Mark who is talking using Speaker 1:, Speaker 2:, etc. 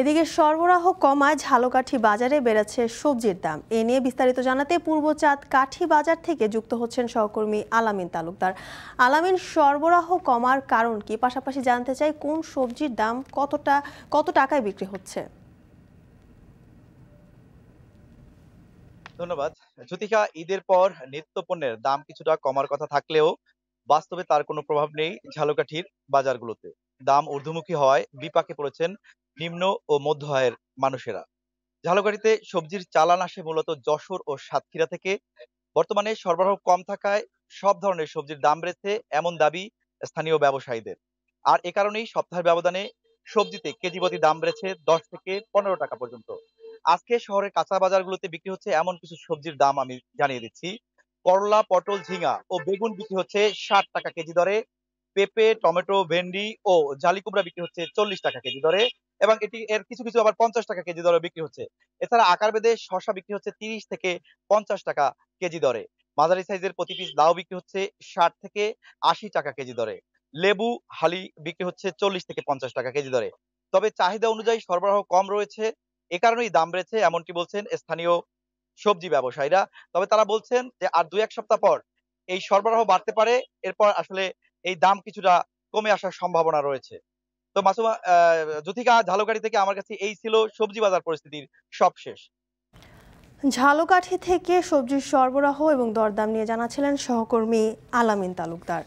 Speaker 1: এদিকে সরবরাহ কমায় ঝালকাঠি বাজারে বেড়েছে সবজির দাম এ নিয়ে বিস্তারিত জানাতে পূর্বচাঁদ কাঠি বাজার থেকে যুক্ত হচ্ছেন সহকর্মী আলামিন তালুকদার আলামিন সরবরাহ কমার কারণ কি পাশাপাশি জানতে চাই কোন সবজির দাম কতটা কত টাকায় বিক্রি হচ্ছে
Speaker 2: ধন্যবাদ জ্যোতিকা ঈদের পর নিত্য পণ্যের দাম কিছুটা কমার কথা থাকলেও বাস্তবে তার কোনো প্রভাব নেই ঝালকাঠির বাজারগুলোতে দাম ঊর্ধ্বমুখী হওয়ায় বিপাকে পড়েছেন নিম্ন ও মধ্য আয়ের মানুষেরা ঝালকাঠিতে সবজির চালান আসে মূলত যশোর ও সাতক্ষীরা থেকে বর্তমানে সরবরাহ কম থাকায় সব ধরনের সবজির দাম বেড়েছে এমন দাবি স্থানীয় ব্যবসায়ীদের আর এ কারণেই সপ্তাহের ব্যবধানে সবজিতে কেজি প্রতি দাম বেড়েছে দশ থেকে পনেরো টাকা পর্যন্ত আজকে শহরের কাঁচা বাজারগুলোতে বিক্রি হচ্ছে এমন কিছু সবজির দাম আমি জানিয়ে দিচ্ছি করলা পটল ঝিঙা ও বেগুন বিক্রি হচ্ছে ষাট টাকা কেজি দরে পেঁপে টমেটো ভেন্ডি ও জালি কুমড়া বিক্রি হচ্ছে চল্লিশ টাকা কেজি দরে এবং এটি এর কিছু কিছু আবার পঞ্চাশ টাকা কেজি দরে বিক্রি হচ্ছে এছাড়া আকার বেদে শশা বিক্রি হচ্ছে তিরিশ থেকে পঞ্চাশ টাকা কেজি দরে মাঝারি সাইজের প্রতি পিস লাউ বিক্রি হচ্ছে ষাট থেকে আশি টাকা কেজি দরে লেবু হালি বিক্রি হচ্ছে চল্লিশ থেকে পঞ্চাশ টাকা কেজি দরে তবে চাহিদা অনুযায়ী সরবরাহ কম রয়েছে এ কারণেই দাম বেড়েছে এমনটি বলছেন স্থানীয় সবজি ব্যবসায়ীরা তবে তারা বলছেন যে আর দু এক সপ্তাহ পর এই সরবরাহ বাড়তে পারে এরপর আসলে এই দাম কিছুটা কমে আসার সম্ভাবনা রয়েছে তো মাসুমা জ্যোতিকা ঝালকাড়ি থেকে আমার কাছে এই ছিল সবজি বাজার পরিস্থিতির সবশেষ
Speaker 1: ঝালকাঠি থেকে সবজির সরবরাহ এবং দরদাম নিয়ে জানাচ্ছিলেন সহকর্মী আলামিন তালুকদার